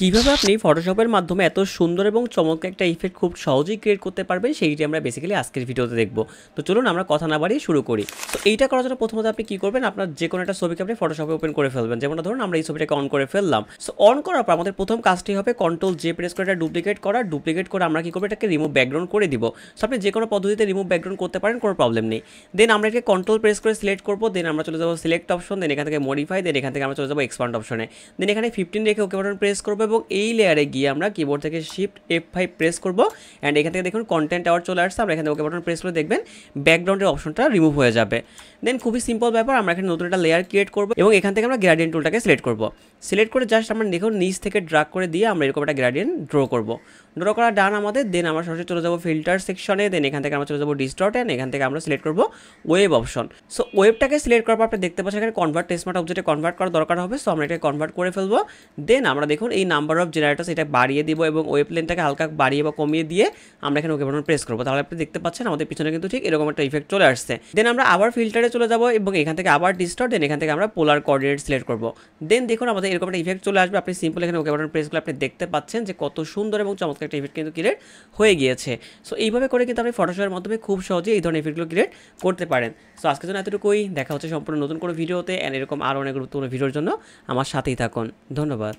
কিভাবে আপনি ফটোশপের মাধ্যমে এত সুন্দর এবং চমৎকার একটা ইফেক্ট খুব সহজেই ক্রিয়েট করতে পারবেন সেইটি আমরা বেসিক্যালি আজকের ভিডিওতে দেখব তো চলুন আমরা কথা না বাড়িয়ে শুরু করি তো এইটা করার জন্য প্রথমত আপনি কি করবেন আপনার যে কোনো একটা ছবিকে আপনি ফটোশপে ওপেন করে ফেলবেন যেমন ধরুন আমরা এই ছবিটাকে অন করে ফেললাম সো অন করার পর আমাদের প্রথম কাজটি হবে কন্ট্রোল যে প্রেস করে এটা ডুপ্লিকেট করা ডুপ্লিকেট করে আমরা কি করবো এটাকে রিমুভ ব্যাকগ্রাউন্ড করে দিব সো আপনি যে কোনো পদ্ধতিতে রিমুভ ব্যাকগ্রাউন্ড করতে পারেন কোনো প্রবলেম নেই দেন আমরা এটাকে কন্ট্রোল প্রেস করে সিলেক্ট করবো দেন আমরা চলে যাবো সিলেক্ট অপশন দেন এখান থেকে মডিফাই দেন এখান থেকে আমরা চলে যাবো এক্সপান্ড অপশনে দেন এখানে ফিফটিন রেখে ওকে বাটন প্রেস করবো এবং এই লেয়ারে গিয়ে আমরা কিবোর্ড থেকে শিফট এফ ফাইভ প্রেস করবো অ্যান্ড এখান থেকে দেখুন কন্টেন্ট আওয়ার চলে আসছে আমরা এখানে ওকে বাটন প্রেস করে দেখবেন ব্যাকগ্রাউন্ডের অপশনটা রিমুভ হয়ে যাবে দেন খুবই সিম্পল ব্যাপার আমরা এখানে নতুন একটা লেয়ার ক্রিয়েট করবো এবং এখান থেকে আমরা গ্রাডিয়েন টুলটাকে সিলেক্ট করবো সিলেক্ট করে জাস্ট আমরা দেখুন নিচ থেকে ড্রাগ করে দিয়ে আমরা এরকম একটা গ্রাডিয়েন ড্র করবো ড্র করা ডান আমাদের দেন আমরা সরাসরি চলে যাবো ফিল্টার সেকশনে দেন এখান থেকে আমরা চলে যাবো ডিস্টর্ট অ্যান্ড এখান থেকে আমরা সিলেক্ট করবো ওয়েব অপশন সো ওয়েবটাকে সিলেক্ট করার পর আপনি দেখতে পাচ্ছেন এখানে কনভার্ট স্মার্ট অবজেক্টে কনভার্ট করা দরকার হবে সো আমরা এটাকে কনভার্ট করে ফেলবো দেন আমরা দেখুন এই নাম্বার অফ জেনারেটার্স এটা বাড়িয়ে দিব এবং ওয়েব লেনটাকে হালকা বাড়িয়ে বা কমিয়ে দিয়ে আমরা এখানে ওকে বাটন প্রেস করবো তাহলে আপনি দেখতে পাচ্ছেন আমাদের পিছনে কিন্তু ঠিক এরকম একটা ইফেক্ট চলে আসছে দেন আমরা আবার ফিল্টারে চলে যাবো এবং এখান থেকে আবার ডিস্টর্ট দেন এখান থেকে আমরা পোলার কোঅর্ডিনেট সিলেক্ট করবো দেন দেখুন আমাদের এরকম একটা ইফেক্ট চলে আসবে আপনি সিম্পল এখানে ওকে বাটন প্রেস করলে আপনি দেখতে পাচ্ছেন যে কত সুন্দর এবং চমৎকার একটা ইফেক্ট কিন্তু ক্রিয়েট হয়ে গিয়েছে সো এইভাবে করে কিন্তু আপনি ফটোশপের মাধ্যমে খুব সহজে এই ধরনের ইফেক্টগুলো ক্রিয়েট করতে পারেন সো আজকের জন্য এতটুকুই দেখা হচ্ছে সম্পূর্ণ নতুন কোনো ভিডিওতে অ্যান্ড এরকম আরও অনেক গুরুত্বপূর্ণ ভিডিওর জন্য আমার সাথেই থাকুন ধন্যবাদ